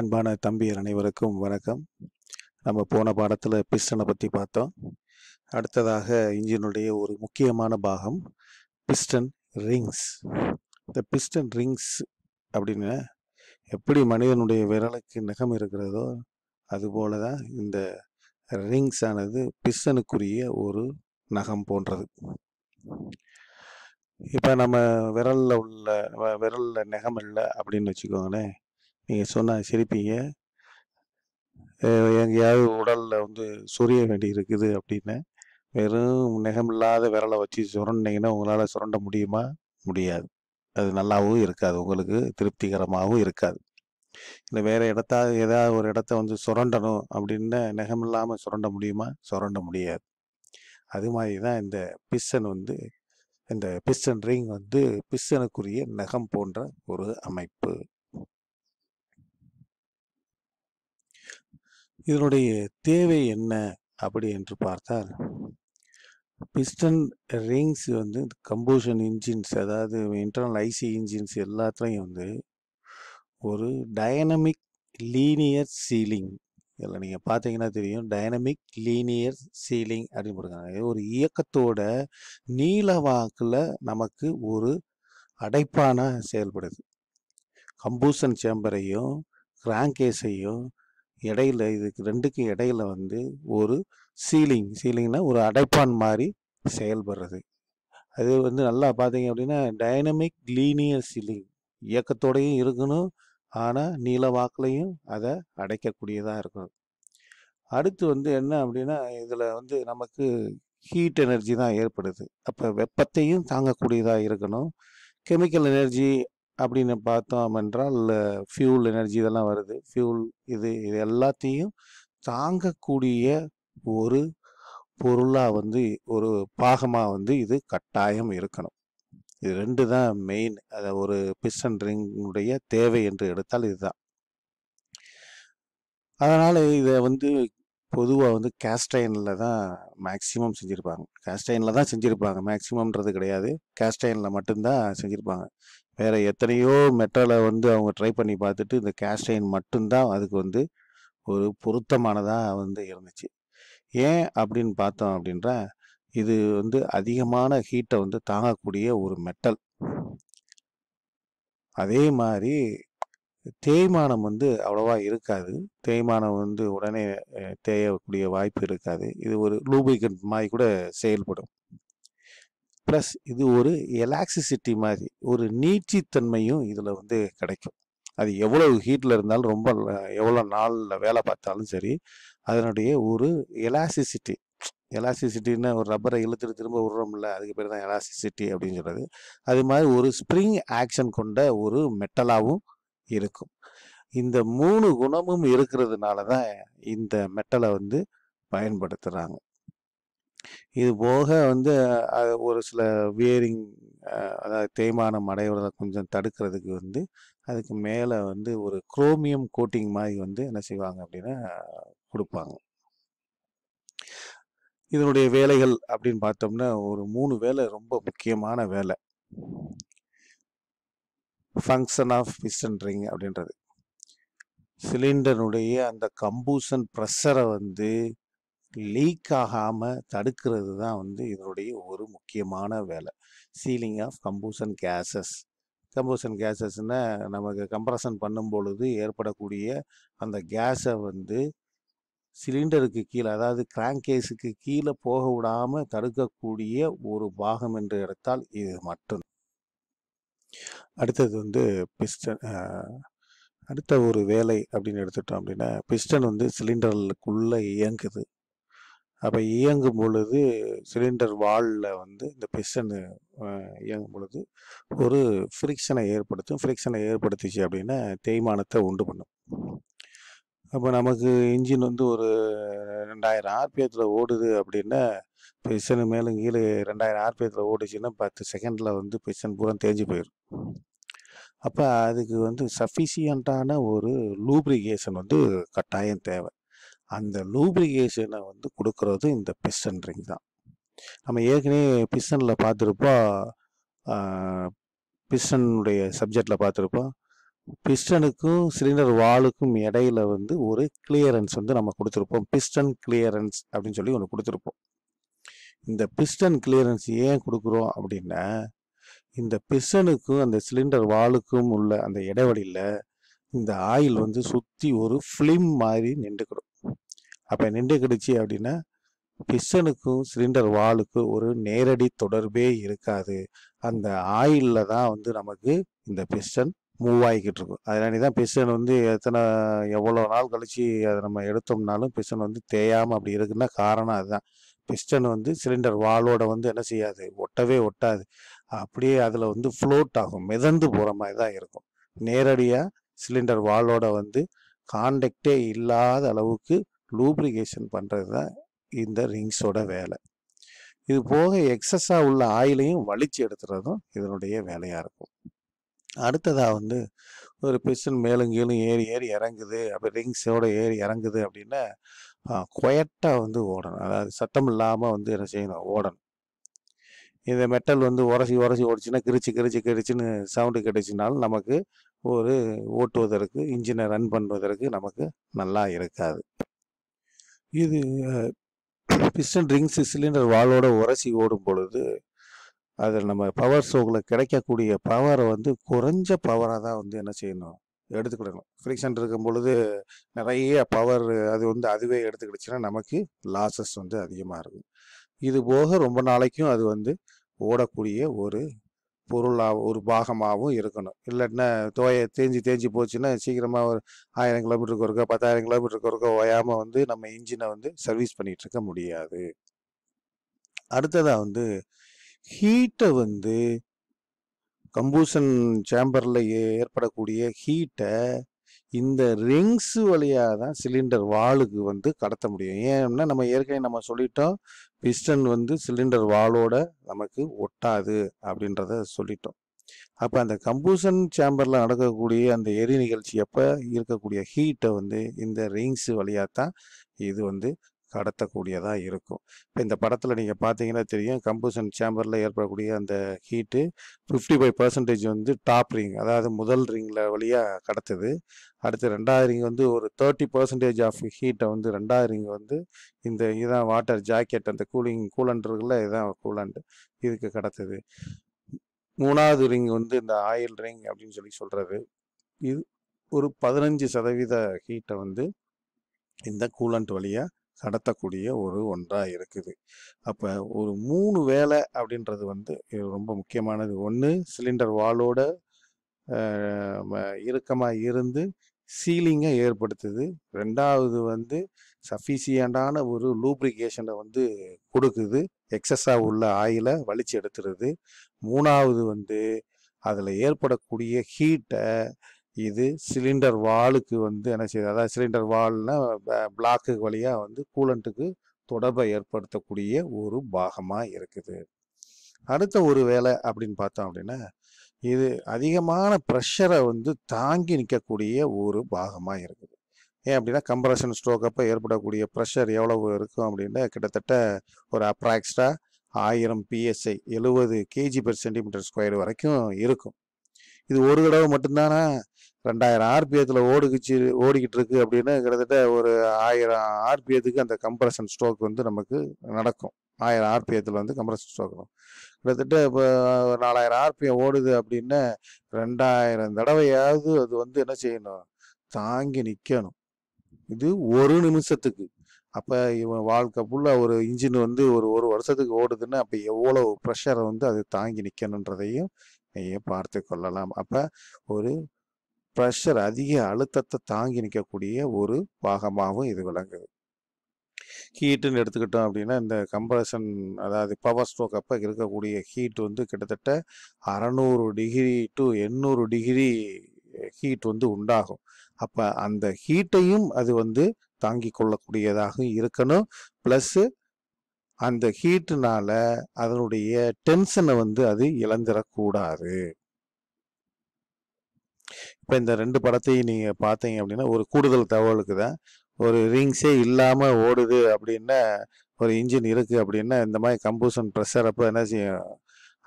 அன்பான தம்பியர் அனைவருக்கும் வணக்கம் நம்ம போன பாடத்தில் பிஸ்டனை பற்றி பார்த்தோம் அடுத்ததாக இன்ஜினுடைய ஒரு முக்கியமான பாகம் பிஸ்டன் ரிங்ஸ் இந்த பிஸ்டன் ரிங்ஸ் அப்படின்னு எப்படி மனிதனுடைய விரலுக்கு நகம் இருக்கிறதோ அதுபோல தான் இந்த ரிங்ஸ் ஆனது பிஸ்டனுக்குரிய ஒரு நகம் போன்றது இப்போ நம்ம விரலில் உள்ள விரலில் நகம் இல்லை அப்படின்னு வச்சுக்கோங்களேன் நீங்கள் சொன்னால் சிரிப்பீங்க எங்கேயாவது உடலில் வந்து சொரிய வேண்டி இருக்குது அப்படின்னு வெறும் நெகமில்லாத விரலை வச்சு சுரண்டிங்கன்னா உங்களால் சுரண்ட முடியுமா முடியாது அது நல்லாவும் இருக்காது உங்களுக்கு திருப்திகரமாகவும் இருக்காது இல்லை வேறு இடத்தா ஏதாவது ஒரு இடத்த வந்து சுரண்டணும் அப்படின்னு நெகமில்லாமல் சுரண்ட முடியுமா சுரண்ட முடியாது அது மாதிரி தான் இந்த பிஸ்ஸன் வந்து இந்த பிஸ்டன் ரிங் வந்து பிஸ்டனுக்குரிய நகம் போன்ற ஒரு அமைப்பு இதனுடைய தேவை என்ன அப்படி என்று பார்த்தால் பிஸ்டன் ரிங்ஸ் வந்து கம்பூஷன் இன்ஜின்ஸ் அதாவது இன்டர்னல் ஐசி இன்ஜின்ஸ் எல்லாத்துலேயும் வந்து ஒரு டைனமிக் லீனியர் சீலிங் இதில் நீங்கள் பார்த்தீங்கன்னா தெரியும் டைனமிக் லீனியர் சீலிங் அப்படின்னு கொடுக்குறாங்க ஒரு இயக்கத்தோட நீல வாக்கில் நமக்கு ஒரு அடைப்பான செயல்படுது கம்பூசன் சேம்பரையும் கிராங்கேஸையும் இடையில இதுக்கு ரெண்டுக்கு இடையில வந்து ஒரு சீலிங் சீலிங்னா ஒரு அடைப்பான் மாதிரி செயல்படுறது அது வந்து நல்லா பார்த்தீங்க அப்படின்னா டைனமிக் லீனியர் சீலிங் இயக்கத்தோடையும் இருக்கணும் ஆனால் நீல வாக்கிலையும் அதை அடைக்கக்கூடியதாக இருக்கணும் அடுத்து வந்து என்ன அப்படின்னா இதில் வந்து நமக்கு ஹீட் எனர்ஜி தான் ஏற்படுது அப்போ வெப்பத்தையும் தாங்கக்கூடியதாக இருக்கணும் கெமிக்கல் எனர்ஜி அப்படின்னு பார்த்தோம் என்றால் ஃபியூல் எனர்ஜி இதெல்லாம் வருது ஃபியூல் இது இது எல்லாத்தையும் தாங்கக்கூடிய ஒரு பொருளாக வந்து ஒரு பாகமாக வந்து இது கட்டாயம் இருக்கணும் இது ரெண்டு தான் மெயின் அதை ஒரு பிஸ்டன் ரிங்குடைய தேவை என்று எடுத்தால் இதுதான் அதனால் இதை வந்து பொதுவாக வந்து கேஸ்டைனில் தான் மேக்சிமம் செஞ்சுருப்பாங்க கேஸ்டைனில் தான் செஞ்சுருப்பாங்க மேக்சிமம்ன்றது கிடையாது கேஸ்டைனில் மட்டும்தான் செஞ்சுருப்பாங்க வேறு எத்தனையோ மெட்டலை வந்து அவங்க ட்ரை பண்ணி பார்த்துட்டு இந்த கேஸ்டைன் மட்டும்தான் அதுக்கு வந்து ஒரு பொருத்தமானதாக வந்து இருந்துச்சு ஏன் அப்படின்னு பார்த்தோம் அப்படின்ற இது வந்து அதிகமான ஹீட்டை வந்து தாங்கக்கூடிய ஒரு மெட்டல் அதே மாதிரி தேய்மானம் வந்து அவ்வளோவா இருக்காது தேய்மானம் வந்து உடனே தேயக்கூடிய வாய்ப்பு இருக்காது இது ஒரு லூபிகன் மாதிரி கூட செயல்படும் ப்ளஸ் இது ஒரு எலாக்சிசிட்டி மாதிரி ஒரு நீட்சித்தன்மையும் இதில் வந்து கிடைக்கும் அது எவ்வளவு ஹீட்டில் இருந்தாலும் ரொம்ப எவ்வளோ நாளில் வேலை பார்த்தாலும் சரி அதனுடைய ஒரு எலாசிசிட்டி எலாசிசிட்டின்னு ஒரு ரப்பரை இழுத்துட்டு திரும்ப விடுறோம்ல அதுக்கு பேர் தான் எலாசிசிட்டி அப்படின்னு சொல்கிறது அது மாதிரி ஒரு ஸ்ப்ரிங் ஆக்ஷன் கொண்ட ஒரு மெட்டலாகவும் இருக்கும் இந்த மூணு குணமும் இருக்கிறதுனால தான் இந்த மெட்டலை வந்து பயன்படுத்துகிறாங்க இது போக வந்து ஒரு சில வியரிங் அதாவது தேய்மானம் அடைவதை கொஞ்சம் தடுக்கிறதுக்கு வந்து அதுக்கு மேலே வந்து ஒரு குரோமியம் கோட்டிங் மாதிரி வந்து என்ன செய்வாங்க அப்படின்னா கொடுப்பாங்க இதனுடைய வேலைகள் அப்படின்னு பார்த்தோம்னா ஒரு மூணு வேலை ரொம்ப முக்கியமான வேலை ஃபங்க்ஷன் ஆஃப் பிஸ்டன் ரிங் அப்படின்றது சிலிண்டருடைய அந்த கம்பூசன் ப்ரெஷரை வந்து லீக் ஆகாமல் தடுக்கிறது தான் வந்து இதனுடைய ஒரு முக்கியமான வேலை sealing of combustion gases combustion கேஸஸ்னால் நமக்கு கம்ப்ரஷன் பண்ணும் பொழுது ஏற்படக்கூடிய அந்த கேஸை வந்து சிலிண்டருக்கு கீழே அதாவது கிராங்கேஸுக்கு கீழே போக விடாமல் தடுக்கக்கூடிய ஒரு பாகம் என்று எடுத்தால் இது மட்டும் அடுத்தது வந்து பிஸ்டன் அடுத்த ஒரு வேலை அப்படின்னு எடுத்துட்டோம் அப்படின்னா பிஸ்டன் வந்து சிலிண்டருக்குள்ளே இயங்குது அப்போ இயங்கும் பொழுது சிலிண்டர் வாலில் வந்து இந்த பிஸ்டனு இயங்கும் பொழுது ஒரு ஃப்ரிக்ஷனை ஏற்படுத்தும் ஃப்ரிக்ஷனை ஏற்படுத்திச்சு அப்படின்னா தேய்மானத்தை உண்டு பண்ணும் அப்போ நமக்கு இன்ஜின் வந்து ஒரு ரெண்டாயிரம் ஆர்பிஎத்தில் ஓடுது அப்படின்னா பிஸ்டனு மேலும் கீழே ரெண்டாயிரம் ஆர்பிஎத்தில் ஓடுச்சுன்னா பத்து செகண்டில் வந்து பிஸ்டன் பூரா தேஞ்சு போயிடும் அப்போ அதுக்கு வந்து சஃபிஷியண்ட்டான ஒரு லூப்ரிகேஷன் வந்து கட்டாயம் தேவை அந்த லூப்ரிகேஷனை வந்து கொடுக்கறது இந்த பிஸ்டன் ரிங் தான் நம்ம ஏற்கனவே பிஸ்டனில் பார்த்துருப்போம் பிஸ்டனுடைய சப்ஜெக்டில் பார்த்துருப்போம் பிஸ்டனுக்கும் சிலிண்டர் வாலுக்கும் இடையில வந்து ஒரு கிளியரன்ஸ் வந்து நம்ம கொடுத்துருப்போம் பிஸ்டன் கிளியரன்ஸ் அப்படின்னு சொல்லி ஒன்று கொடுத்துருப்போம் இந்த பிஸ்டன் கிளியரன்ஸ் ஏன் கொடுக்குறோம் அப்படின்னா இந்த பிஸ்டனுக்கும் அந்த சிலிண்டர் வாலுக்கும் உள்ள அந்த இடைவெளியில் இந்த ஆயில் வந்து சுற்றி ஒரு ஃபிலிம் மாதிரி நின்றுக்கிறோம் அப்போ நின்று அப்படின்னா பிஸ்டனுக்கும் சிலிண்டர் வாலுக்கும் ஒரு நேரடி தொடர்பே இருக்காது அந்த ஆயிலில் தான் வந்து நமக்கு இந்த பிஸ்டன் மூவ் ஆகிக்கிட்டு இருக்கும் அதனால தான் பிஸ்டன் வந்து எத்தனை எவ்வளோ நாள் கழித்து அதை நம்ம எடுத்தோம்னாலும் பிஸ்டன் வந்து தேயாமல் அப்படி இருக்குன்னா காரணம் அதுதான் பிஸ்டன் வந்து சிலிண்டர் வாலோட வந்து என்ன செய்யாது ஒட்டவே ஒட்டாது அப்படியே அதில் வந்து ஃப்ளோட் ஆகும் மிதந்து போகிற மாதிரி தான் இருக்கும் நேரடியாக சிலிண்டர் வாலோட வந்து கான்டெக்டே இல்லாத அளவுக்கு லூப்ரிகேஷன் பண்ணுறது தான் இந்த ரிங்ஸோட வேலை இது போக எக்ஸஸாக உள்ள ஆயிலையும் வலிச்சு எடுத்துறதும் இதனுடைய வேலையாக இருக்கும் அடுத்ததாக வந்து ஒரு பிஸ்டன் மேலும் கீழும் ஏறி ஏறி இறங்குது அப்படி ரிங்ஸோட ஏறி இறங்குது அப்படின்னா கொயட்டாக வந்து ஓடணும் அதாவது சத்தம் இல்லாமல் வந்து என்ன செய்யணும் ஓடணும் இந்த மெட்டல் வந்து உரசி உரசி ஓடிச்சுன்னா கிரிச்சு கிரிச்சு கிரிச்சுன்னு சவுண்டு கிடைச்சினாலும் நமக்கு ஒரு ஓட்டுவதற்கு இன்ஜினை ரன் பண்ணுவதற்கு நமக்கு நல்லா இருக்காது இது பிஸ்டன் ரிங்ஸ் சிலிண்டர் வாலோட உரசி ஓடும் பொழுது அதில் நம்ம பவர் ஸ்டோக்கில் கிடைக்கக்கூடிய பவரை வந்து குறைஞ்ச பவராக தான் வந்து என்ன செய்யணும் எடுத்துக்கிடணும் ஃப்ரிக்ஷன் இருக்கும் பொழுது நிறைய பவர் அது வந்து அதுவே எடுத்துக்கிடுச்சுன்னா நமக்கு லாசஸ் வந்து அதிகமாக இருக்கும் இது போக ரொம்ப நாளைக்கும் அது வந்து ஓடக்கூடிய ஒரு பொருளாக ஒரு பாகமாகவும் இருக்கணும் இல்லைன்னா தோய தேஞ்சி தேஞ்சி போச்சுன்னா சீக்கிரமாக ஒரு ஆயிரம் கிலோமீட்டருக்கு ஒருக்கோ பத்தாயிரம் கிலோமீட்டருக்கு ஒருக்கா ஓயாமல் வந்து நம்ம இன்ஜினை வந்து சர்வீஸ் பண்ணிகிட்டு இருக்க முடியாது அடுத்ததாக வந்து ஹீட்டை வந்து கம்பூசன் சேம்பரில் ஏற்படக்கூடிய ஹீட்டை இந்த ரிங்ஸ் வழியாக தான் சிலிண்டர் வாளுக்கு வந்து கடத்த முடியும் ஏன்னா நம்ம ஏற்கனவே நம்ம சொல்லிட்டோம் பிஸ்டன் வந்து சிலிண்டர் வாளோட நமக்கு ஒட்டாது அப்படின்றத சொல்லிட்டோம் அப்போ அந்த கம்பூசன் சேம்பரில் நடக்கக்கூடிய அந்த எரி நிகழ்ச்சி அப்போ இருக்கக்கூடிய ஹீட்டை வந்து இந்த ரிங்ஸ் வழியாக தான் இது வந்து கடத்தக்கூடியதாக இருக்கும் இப்போ இந்த படத்தில் நீங்கள் பார்த்தீங்கன்னா தெரியும் கம்பூஷன் சேம்பரில் ஏற்படக்கூடிய அந்த ஹீட்டு ஃபிஃப்டி ஃபைவ் பர்சன்டேஜ் வந்து டாப் ரிங் அதாவது முதல் ரிங்கில் வழியாக கடத்துது அடுத்து ரெண்டாவது ரிங் வந்து ஒரு தேர்ட்டி பர்சன்டேஜ் ஆஃப் ஹீட்டை வந்து ரெண்டாவது ரிங் வந்து இந்த இதான் வாட்டர் ஜாக்கெட் அந்த கூலிங் கூலண்ட் இருக்குல்ல இதுதான் கூலண்ட் இதுக்கு கடத்துது மூணாவது ரிங் வந்து இந்த ஆயில் ரிங் அப்படின்னு சொல்லி சொல்கிறது இது ஒரு பதினஞ்சு சதவீத ஹீட்டை வந்து இந்த கூலண்ட் வழியாக நடத்தக்கூடிய ஒரு ஒன்றாக இருக்குது அப்போ ஒரு மூணு வேலை அப்படின்றது வந்து ரொம்ப முக்கியமானது ஒன்று சிலிண்டர் வாலோட இறுக்கமாக இருந்து சீலிங்கை ஏற்படுத்துது ரெண்டாவது வந்து சஃபிசியண்டான ஒரு லூப்ரிகேஷனை வந்து கொடுக்குது எக்ஸஸாக உள்ள ஆயிலை வலிச்சு எடுத்துருது மூணாவது வந்து அதில் ஏற்படக்கூடிய ஹீட்டை இது சிலிண்டர் வாலுக்கு வந்து என்ன செய்யுது அதாவது சிலிண்டர் வால்னா பிளாக்கு வழியாக வந்து கூலண்ட்டுக்கு தொடர்பை ஏற்படுத்தக்கூடிய ஒரு பாகமாக இருக்குது அடுத்த ஒரு வேலை அப்படின்னு பார்த்தோம் அப்படின்னா இது அதிகமான ப்ரெஷரை வந்து தாங்கி நிற்கக்கூடிய ஒரு பாகமாக இருக்குது ஏன் அப்படின்னா கம்ப்ரஷன் ஸ்ட்ரோக் அப்போ ஏற்படக்கூடிய ப்ரெஷர் எவ்வளவு இருக்கும் அப்படின்னா கிட்டத்தட்ட ஒரு அப்ராக்ஸ்டாக ஆயிரம் பிஎஸ்ஐ எழுபது கேஜி பெர் சென்டிமீட்டர் ஸ்கொயர் வரைக்கும் இருக்கும் இது ஒரு தடவை மட்டும்தானா ரெண்டாயிரம் ஆர்பிஎத்தில் ஓடுகிச்சு ஓடிக்கிட்டு இருக்கு அப்படின்னு கிட்டத்தட்ட ஒரு ஆயிரம் ஆர்பிஎத்துக்கு அந்த கம்ப்ரஷன் ஸ்ட்ரோக் வந்து நமக்கு நடக்கும் ஆயிரம் ஆர்பிஎத்தில் வந்து கம்ப்ரஷன் ஸ்ட்ரோக் வரும் கிட்டத்தட்ட இப்போ நாலாயிரம் ஆர்பிஎம் ஓடுது அப்படின்னா ரெண்டாயிரம் தடவையாவது அது வந்து என்ன செய்யணும் தாங்கி நிற்கணும் இது ஒரு நிமிஷத்துக்கு அப்போ இவன் வாழ்க்கை ஃபுல்லாக ஒரு இன்ஜின் வந்து ஒரு ஒரு வருஷத்துக்கு ஓடுதுன்னா அப்போ எவ்வளோ ப்ரெஷரை வந்து அது தாங்கி நிற்கணுன்றதையும் பார்த்து கொள்ளலாம் அப்போ ஒரு ப்ரெஷர் அதிக அழுத்தத்தை தாங்கி நிற்கக்கூடிய ஒரு பாகமாகவும் இது விளங்குது ஹீட்டுன்னு எடுத்துக்கிட்டோம் அப்படின்னா இந்த கம்ப்ரஷன் அதாவது பவர் ஸ்ட்ரோக் அப்போ இருக்கக்கூடிய ஹீட் வந்து கிட்டத்தட்ட அறநூறு டிகிரி டு எண்ணூறு டிகிரி ஹீட் வந்து உண்டாகும் அப்போ அந்த ஹீட்டையும் அது வந்து தாங்கி கொள்ளக்கூடியதாகவும் இருக்கணும் ப்ளஸ்ஸு அந்த ஹீட்டுனால அதனுடைய டென்ஷனை வந்து அது இழந்துடக்கூடாது இப்போ இந்த ரெண்டு படத்தையும் நீங்கள் பார்த்தீங்க அப்படின்னா ஒரு கூடுதல் தகவலுக்கு தான் ஒரு ரிங்ஸே இல்லாமல் ஓடுது அப்படின்னா ஒரு இன்ஜின் இருக்குது அப்படின்னா இந்த மாதிரி கம்பூஷன் ப்ரெஷர் அப்போ என்ன செய்யும்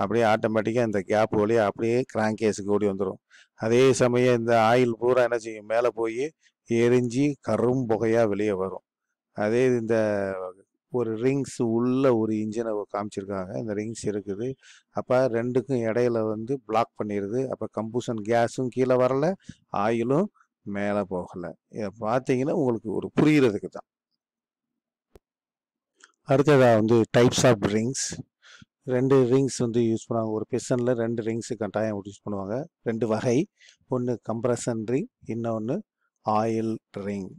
அப்படியே ஆட்டோமேட்டிக்காக இந்த கேப் வழியாக அப்படியே கிராங்கேஸுக்கு கேஸுக்கு ஓடி வந்துடும் அதே சமயம் இந்த ஆயில் பூரா என்ன செய்யும் மேலே போய் எரிஞ்சு கரும் புகையாக வெளியே வரும் அதே இந்த ஒரு ரிங்ஸ் உள்ள ஒரு இன்ஜினை காமிச்சிருக்காங்க இந்த ரிங்ஸ் இருக்குது அப்போ ரெண்டுக்கும் இடையில வந்து பிளாக் பண்ணிடுது அப்போ கம்பூசன் கேஸும் கீழே வரலை ஆயிலும் மேலே போகலை இதை பார்த்தீங்கன்னா உங்களுக்கு ஒரு புரிகிறதுக்கு தான் அடுத்ததாக வந்து டைப்ஸ் ஆஃப் ரிங்ஸ் ரெண்டு ரிங்ஸ் வந்து யூஸ் பண்ணுவாங்க ஒரு பிசனில் ரெண்டு ரிங்ஸு கட்டாயம் யூஸ் பண்ணுவாங்க ரெண்டு வகை ஒன்று கம்ப்ரஷன் ரிங் இன்னொன்று ஆயில் ரிங்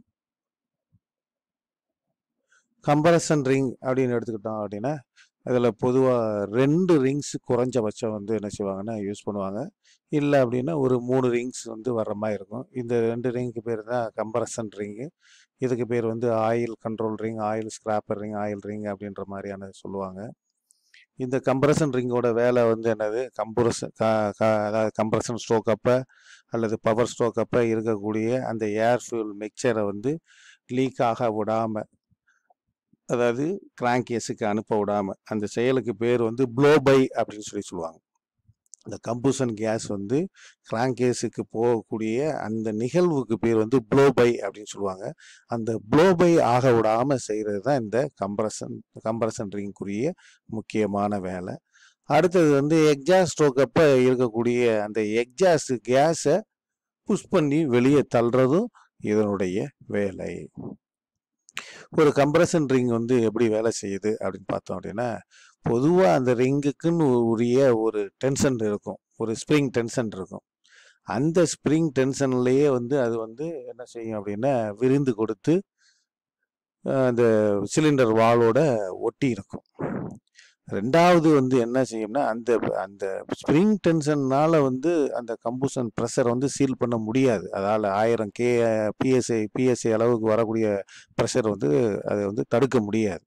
கம்பரசன் ரிங் அப்படின்னு எடுத்துக்கிட்டோம் அப்படின்னா அதில் பொதுவாக ரெண்டு ரிங்ஸ் குறைஞ்சபட்சம் வந்து என்ன செய்வாங்கன்னா யூஸ் பண்ணுவாங்க இல்லை அப்படின்னா ஒரு மூணு ரிங்ஸ் வந்து வர்ற மாதிரி இருக்கும் இந்த ரெண்டு ரிங்க்கு பேர் தான் கம்பரசன் ரிங்கு இதுக்கு பேர் வந்து oil control ring oil scraper ring oil ring அப்படின்ற மாதிரியான சொல்லுவாங்க இந்த கம்பரசன் ரிங்கோட வேலை வந்து என்னது கம்பரசன் அதாவது கம்பரசன் ஸ்ட்ரோக் அப்போ அல்லது பவர் ஸ்ட்ரோக் அப்போ இருக்கக்கூடிய அந்த ஏர் ஃபியூல் மிக்சரை வந்து லீக் ஆக விடாமல் அதாவது கிராங்க் எஸுக்கு அனுப்ப விடாமல் அந்த செயலுக்கு பேர் வந்து ப்ளோ பை அப்படின்னு சொல்லி சொல்லுவாங்க இந்த கம்பூசன் கேஸ் வந்து கிராங்க் கேஸுக்கு போகக்கூடிய அந்த நிகழ்வுக்கு பேர் வந்து ப்ளோ பை அப்படின்னு சொல்லுவாங்க அந்த ப்ளோ பை ஆக விடாமல் செய்கிறது தான் இந்த கம்ப்ரஷன் கம்ப்ரஷன் ரிங்குரிய முக்கியமான வேலை அடுத்தது வந்து எக்ஸாஸ் ஸ்ட்ரோக் அப்போ இருக்கக்கூடிய அந்த எக்ஸாஸ்ட் கேஸை புஷ் பண்ணி வெளியே தள்ளுறதும் இதனுடைய வேலை ஒரு கம்ப்ரஷன் ரிங் வந்து எப்படி வேலை செய்யுது அப்படின்னு பார்த்தோம் அப்படின்னா பொதுவாக அந்த ரிங்குக்குன்னு உரிய ஒரு டென்ஷன் இருக்கும் ஒரு ஸ்ப்ரிங் டென்ஷன் இருக்கும் அந்த ஸ்ப்ரிங் டென்ஷன்லேயே வந்து அது வந்து என்ன செய்யும் அப்படின்னா விரிந்து கொடுத்து அந்த சிலிண்டர் வாலோட ஒட்டி இருக்கும் ரெண்டாவது வந்து என்ன செய்யும்னா அந்த அந்த ஸ்ப்ரிங் டென்ஷன்னால் வந்து அந்த கம்பூஷன் ப்ரெஷர் வந்து சீல் பண்ண முடியாது அதால் ஆயிரம் கே பிஎஸ்ஐ பிஎஸ்ஐ அளவுக்கு வரக்கூடிய ப்ரெஷர் வந்து அதை வந்து தடுக்க முடியாது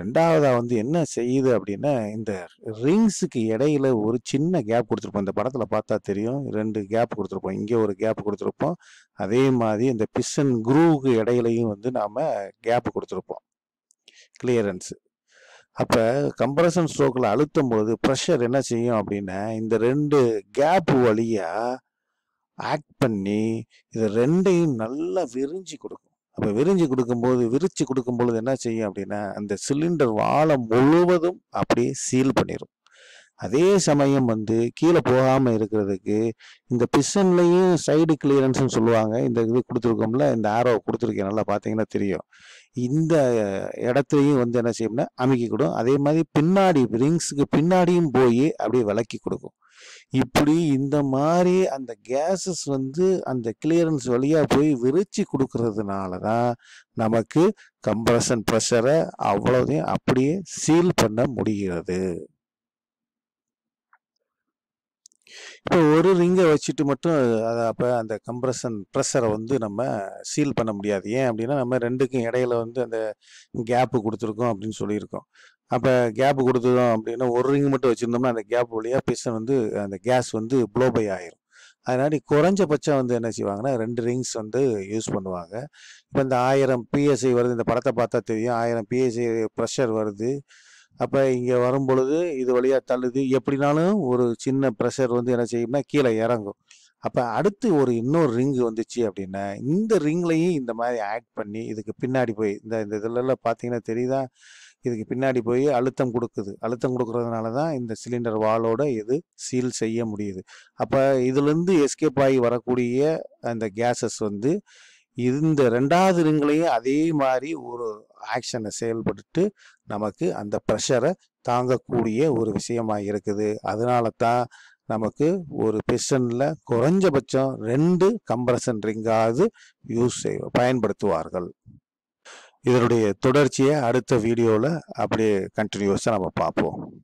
ரெண்டாவதாக வந்து என்ன செய்யுது அப்படின்னா இந்த ரிங்ஸுக்கு இடையில ஒரு சின்ன கேப் கொடுத்துருப்போம் இந்த படத்தில் பார்த்தா தெரியும் ரெண்டு கேப் கொடுத்துருப்போம் இங்கே ஒரு கேப் கொடுத்துருப்போம் அதே மாதிரி இந்த பிஷன் குரூவுக்கு இடையிலையும் வந்து நாம் கேப் கொடுத்துருப்போம் கிளியரன்ஸு அப்போ கம்ப்ரஷன் ஸ்ட்ரோக்கில் அழுத்தும் பொழுது ப்ரெஷர் என்ன செய்யும் அப்படின்னா இந்த ரெண்டு கேப் வழியாக ஆக்ட் பண்ணி இது ரெண்டையும் நல்லா விரிஞ்சு கொடுக்கும் அப்போ விரிஞ்சு கொடுக்கும்போது விரிச்சு கொடுக்கும் பொழுது என்ன செய்யும் அப்படின்னா அந்த சிலிண்டர் வாழை முழுவதும் அப்படியே சீல் பண்ணிடும் அதே சமயம் வந்து கீழே போகாமல் இருக்கிறதுக்கு இந்த பிஸ்டன்லையும் சைடு கிளியரன்ஸ்னு சொல்லுவாங்க இந்த இது கொடுத்துருக்கோம்ல இந்த ஆரோ கொடுத்துருக்கேன் நல்லா பார்த்தீங்கன்னா தெரியும் இந்த இடத்துலையும் வந்து என்ன செய்யும்னா அமைக்கி கொடுக்கும் அதே மாதிரி பின்னாடி ரிங்ஸுக்கு பின்னாடியும் போய் அப்படியே விளக்கி கொடுக்கும் இப்படி இந்த மாதிரி அந்த கேஸஸ் வந்து அந்த கிளியரன்ஸ் வழியாக போய் விரிச்சு கொடுக்கறதுனால தான் நமக்கு கம்ப்ரஷன் ப்ரெஷரை அவ்வளோதையும் அப்படியே சீல் பண்ண முடிகிறது இப்போ ஒரு ரிங்கை வச்சுட்டு மட்டும் அதை அப்போ அந்த கம்ப்ரஷன் ப்ரெஷரை வந்து நம்ம சீல் பண்ண முடியாது ஏன் அப்படின்னா நம்ம ரெண்டுக்கும் இடையில வந்து அந்த கேப்பு கொடுத்துருக்கோம் அப்படின்னு சொல்லியிருக்கோம் அப்போ கேப்பு கொடுத்துருக்கோம் அப்படின்னா ஒரு ரிங் மட்டும் வச்சுருந்தோம்னா அந்த கேப் வழியாக பிசன் வந்து அந்த கேஸ் வந்து ப்ளோபை ஆயிரும் அதனால குறைஞ்சபட்சம் வந்து என்ன செய்வாங்கன்னா ரெண்டு ரிங்ஸ் வந்து யூஸ் பண்ணுவாங்க இப்போ இந்த ஆயிரம் பிஎஸ்ஐ வருது இந்த படத்தை பார்த்தா தெரியும் ஆயிரம் பிஎஸ்ஐ ப்ரெஷர் வருது அப்போ இங்கே வரும் பொழுது இது வழியாக தள்ளுது எப்படினாலும் ஒரு சின்ன ப்ரெஷர் வந்து என்ன செய்யும்னா கீழே இறங்கும் அப்போ அடுத்து ஒரு இன்னொரு ரிங்கு வந்துச்சு அப்படின்னா இந்த ரிங்லையும் இந்த மாதிரி ஆட் பண்ணி இதுக்கு பின்னாடி போய் இந்த இந்த இதிலெல்லாம் பார்த்தீங்கன்னா தெரியுதா இதுக்கு பின்னாடி போய் அழுத்தம் கொடுக்குது அழுத்தம் கொடுக்கறதுனால தான் இந்த சிலிண்டர் வாலோட இது சீல் செய்ய முடியுது அப்போ இதுலேருந்து எஸ்கேப் ஆகி வரக்கூடிய அந்த கேஸஸ் வந்து இந்த ரெண்டாவது ரிங்லையும் அதே மாதிரி ஒரு ஆக்ஷனை செயல்பட்டு நமக்கு அந்த ப்ரெஷரை தாங்கக்கூடிய ஒரு விஷயமாக இருக்குது அதனால தான் நமக்கு ஒரு பெஷனில் குறைஞ்சபட்சம் ரெண்டு கம்ப்ரஷன் ரிங்காவது யூஸ் செய் பயன்படுத்துவார்கள் இதனுடைய தொடர்ச்சியை அடுத்த வீடியோவில் அப்படியே கண்டினியூஸாக நம்ம பார்ப்போம்